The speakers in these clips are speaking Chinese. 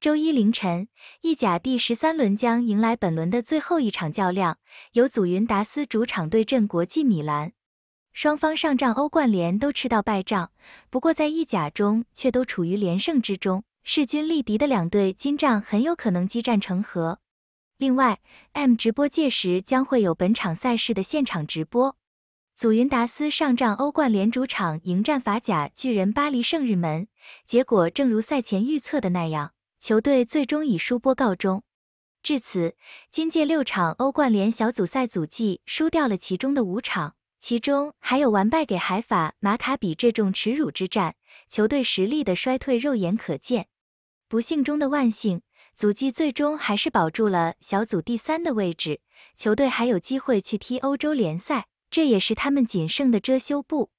周一凌晨，意甲第十三轮将迎来本轮的最后一场较量，由祖云达斯主场对阵国际米兰。双方上仗欧冠联都吃到败仗，不过在意甲中却都处于连胜之中，势均力敌的两队今仗很有可能激战成和。另外，M 直播届时将会有本场赛事的现场直播。祖云达斯上仗欧冠联主场迎战法甲巨人巴黎圣日门，结果正如赛前预测的那样。球队最终以输波告终，至此，今届六场欧冠联小组赛，组季输掉了其中的五场，其中还有完败给海法马卡比这种耻辱之战，球队实力的衰退肉眼可见。不幸中的万幸，足记最终还是保住了小组第三的位置，球队还有机会去踢欧洲联赛，这也是他们仅剩的遮羞布。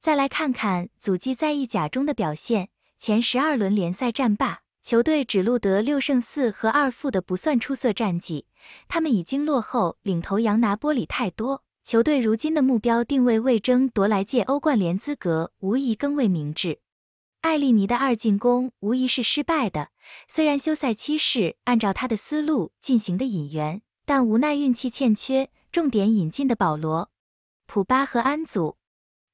再来看看足记在意甲中的表现，前十二轮联赛战罢。球队只录得六胜四和二负的不算出色战绩，他们已经落后领头羊拿波里太多。球队如今的目标定位为争夺来届欧冠联资格，无疑更为明智。艾利尼的二进攻无疑是失败的，虽然休赛期是按照他的思路进行的引援，但无奈运气欠缺，重点引进的保罗、普巴和安祖。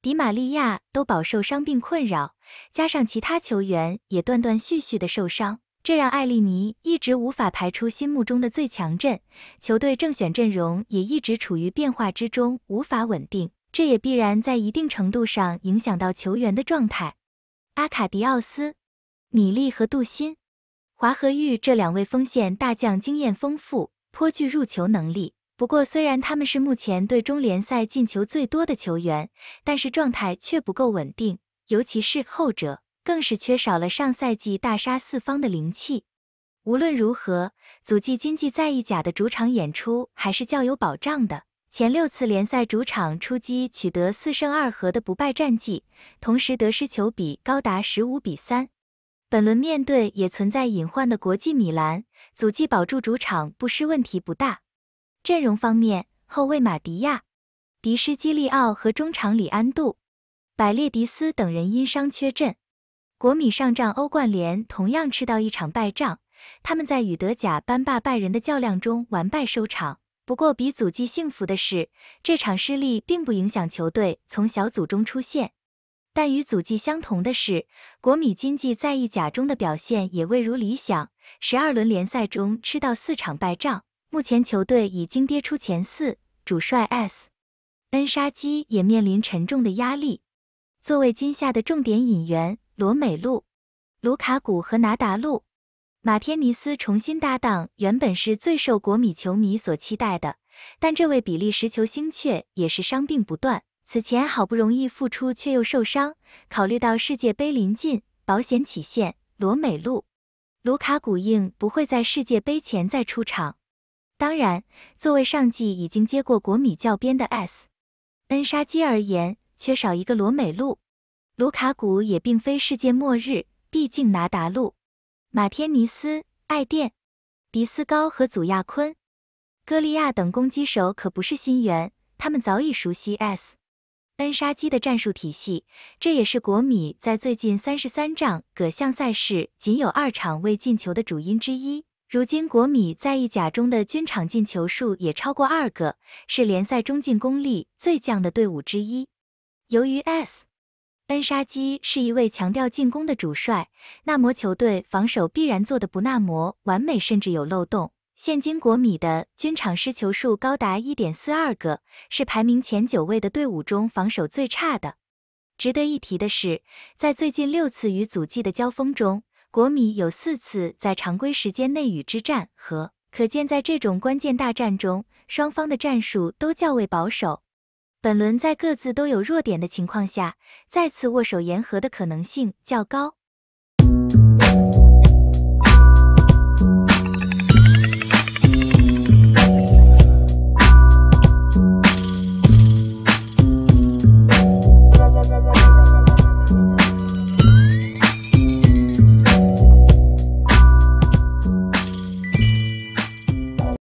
迪玛利亚都饱受伤病困扰，加上其他球员也断断续续的受伤，这让艾利尼一直无法排出心目中的最强阵。球队正选阵容也一直处于变化之中，无法稳定，这也必然在一定程度上影响到球员的状态。阿卡迪奥斯、米利和杜辛，华和玉这两位锋线大将经验丰富，颇具入球能力。不过，虽然他们是目前队中联赛进球最多的球员，但是状态却不够稳定，尤其是后者更是缺少了上赛季大杀四方的灵气。无论如何，祖济今季在意甲的主场演出还是较有保障的，前六次联赛主场出击取得四胜二和的不败战绩，同时得失球比高达十五比三。本轮面对也存在隐患的国际米兰，祖济保住主场不失问题不大。阵容方面，后卫马迪亚、迪施基利奥和中场里安度、百列迪斯等人因伤缺阵。国米上仗欧冠联同样吃到一场败仗，他们在与德甲班霸拜仁的较量中完败收场。不过，比祖记幸福的是，这场失利并不影响球队从小组中出线。但与祖记相同的是，国米今季在意甲中的表现也未如理想，十二轮联赛中吃到四场败仗。目前球队已经跌出前四，主帅 S. 恩沙基也面临沉重的压力。作为今夏的重点引援，罗美路、卢卡古和拿达路、马天尼斯重新搭档，原本是最受国米球迷所期待的，但这位比利时球星却也是伤病不断。此前好不容易复出，却又受伤。考虑到世界杯临近，保险起见，罗美路、卢卡古应不会在世界杯前再出场。当然，作为上季已经接过国米教鞭的 S. 恩沙基而言，缺少一个罗美路、卢卡古也并非世界末日。毕竟拿达路、马天尼斯、爱电、迪斯高和祖亚昆、戈利亚等攻击手可不是新援，他们早已熟悉 S. 恩沙基的战术体系。这也是国米在最近三十三仗各项赛事仅有二场未进球的主因之一。如今，国米在意甲中的均场进球数也超过二个，是联赛中进攻力最强的队伍之一。由于 S. 恩沙基是一位强调进攻的主帅，那么球队防守必然做的不那么完美，甚至有漏洞。现今国米的均场失球数高达一点四二个，是排名前九位的队伍中防守最差的。值得一提的是，在最近六次与祖际的交锋中，国米有四次在常规时间内与之战和，可见在这种关键大战中，双方的战术都较为保守。本轮在各自都有弱点的情况下，再次握手言和的可能性较高。